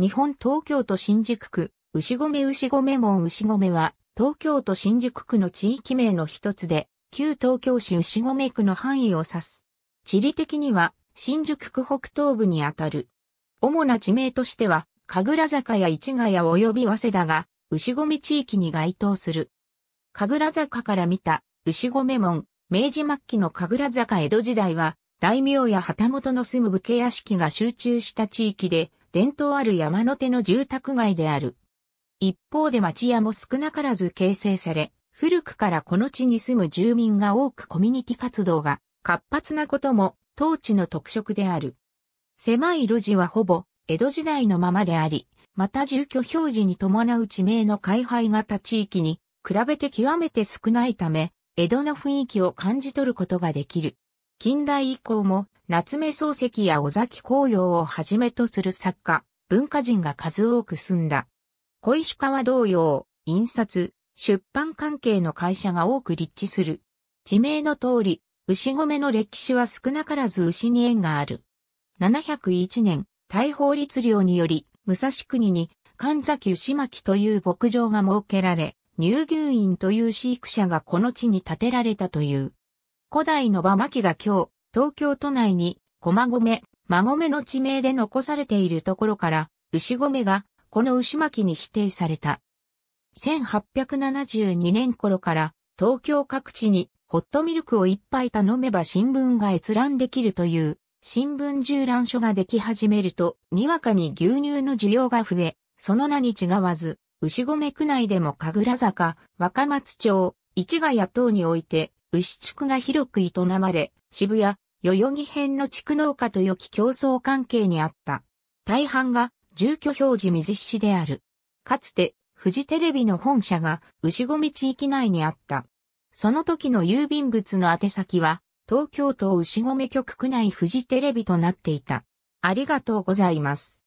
日本東京都新宿区、牛込牛込門牛込は、東京都新宿区の地域名の一つで、旧東京市牛込区の範囲を指す。地理的には、新宿区北東部にあたる。主な地名としては、神楽坂や市ヶ谷及び早稲田が、牛込地域に該当する。神楽坂から見た、牛込門、明治末期の神楽坂江戸時代は、大名や旗本の住む武家屋敷が集中した地域で、伝統ある山の手の住宅街である。一方で町屋も少なからず形成され、古くからこの地に住む住民が多くコミュニティ活動が活発なことも当地の特色である。狭い路地はほぼ江戸時代のままであり、また住居表示に伴う地名の開廃型地域に比べて極めて少ないため、江戸の雰囲気を感じ取ることができる。近代以降も夏目漱石や尾崎紅葉をはじめとする作家、文化人が数多く住んだ。小石川同様、印刷、出版関係の会社が多く立地する。地名の通り、牛込の歴史は少なからず牛に縁がある。701年、大法律令により、武蔵国に神崎牛巻という牧場が設けられ、乳牛院という飼育者がこの地に建てられたという。古代の馬牧が今日、東京都内に、駒込、馬込の地名で残されているところから、牛込が、この牛巻に否定された。1872年頃から、東京各地に、ホットミルクを一杯頼めば新聞が閲覧できるという、新聞縦覧書ができ始めると、にわかに牛乳の需要が増え、その名に違わず、牛込区内でも神楽坂、若松町、市ヶ谷等において、牛地区が広く営まれ、渋谷、代々木編の畜農家と良き競争関係にあった。大半が住居表示未実施である。かつて、富士テレビの本社が牛込地域内にあった。その時の郵便物の宛先は、東京都牛込局区内富士テレビとなっていた。ありがとうございます。